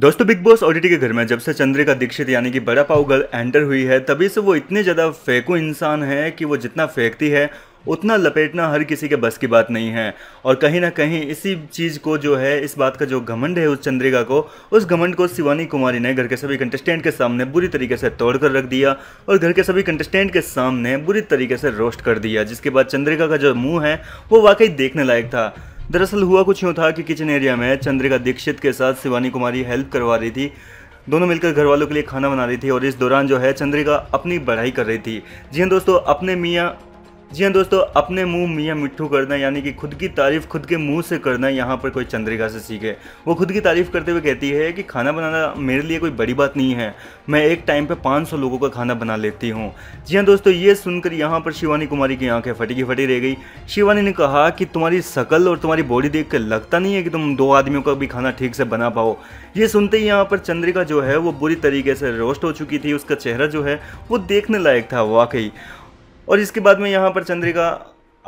दोस्तों big boss ऑडिटी के घर में जब से चंद्रिका दीक्षित यानी कि बड़ा पाव गर्ल एंटर हुई है तभी से वो इतने ज़्यादा फेंकू इंसान है कि वो जितना फेंकती है उतना लपेटना हर किसी के बस की बात नहीं है और कहीं ना कहीं इसी चीज़ को जो है इस बात का जो घमंड है उस चंद्रिका को उस घमंड को शिवानी कुमारी ने घर के सभी कंटेस्टेंट के सामने बुरी तरीके से तोड़ कर रख दिया और घर के सभी कंटेस्टेंट के सामने बुरी तरीके से रोस्ट कर दिया जिसके बाद चंद्रिका का जो मुँह है वो वाकई देखने लायक था दरअसल हुआ कुछ यूँ था कि किचन एरिया में चंद्रिका दीक्षित के साथ शिवानी कुमारी हेल्प करवा रही थी दोनों मिलकर घर वालों के लिए खाना बना रही थी और इस दौरान जो है चंद्रिका अपनी बढ़ाई कर रही थी जी हाँ दोस्तों अपने मियाँ जी हाँ दोस्तों अपने मुंह मियाँ मिट्ठू करना यानी कि खुद की तारीफ खुद के मुंह से करना यहाँ पर कोई चंद्रिका से सीखे वो खुद की तारीफ करते हुए कहती है कि खाना बनाना मेरे लिए कोई बड़ी बात नहीं है मैं एक टाइम पे 500 लोगों का खाना बना लेती हूँ जी हाँ दोस्तों ये सुनकर यहाँ पर शिवानी कुमारी की आंखें फटी की फटी रह गई शिवानी ने कहा कि तुम्हारी शक्ल और तुम्हारी बॉडी देख कर लगता नहीं है कि तुम दो आदमियों का भी खाना ठीक से बना पाओ ये सुनते ही यहाँ पर चंद्रिका जो है वो बुरी तरीके से रोस्ट हो चुकी थी उसका चेहरा जो है वो देखने लायक था वाकई और इसके बाद में यहाँ पर चंद्रिका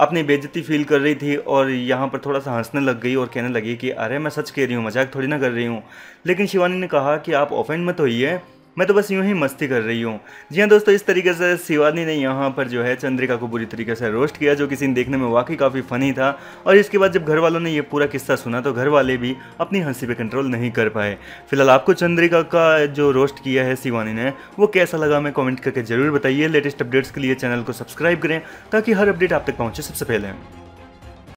अपनी बेजती फील कर रही थी और यहाँ पर थोड़ा सा हंसने लग गई और कहने लगी कि अरे मैं सच कह रही हूँ मजाक थोड़ी ना कर रही हूँ लेकिन शिवानी ने कहा कि आप ऑफेंड मत होइए मैं तो बस यूँ ही मस्ती कर रही हूँ जी हाँ दोस्तों इस तरीके से शिवानी ने यहाँ पर जो है चंद्रिका को बुरी तरीके से रोस्ट किया जो कि सीन देखने में वाकई काफ़ी फ़नी था और इसके बाद जब घर वालों ने ये पूरा किस्सा सुना तो घर वाले भी अपनी हंसी पे कंट्रोल नहीं कर पाए फिलहाल आपको चंद्रिका का जो रोस्ट किया है शिवानी ने वो कैसा लगा हमें कॉमेंट करके ज़रूर बताइए लेटेस्ट अपडेट्स के लिए चैनल को सब्सक्राइब करें ताकि हर अपडेट आप तक पहुँचे सबसे पहले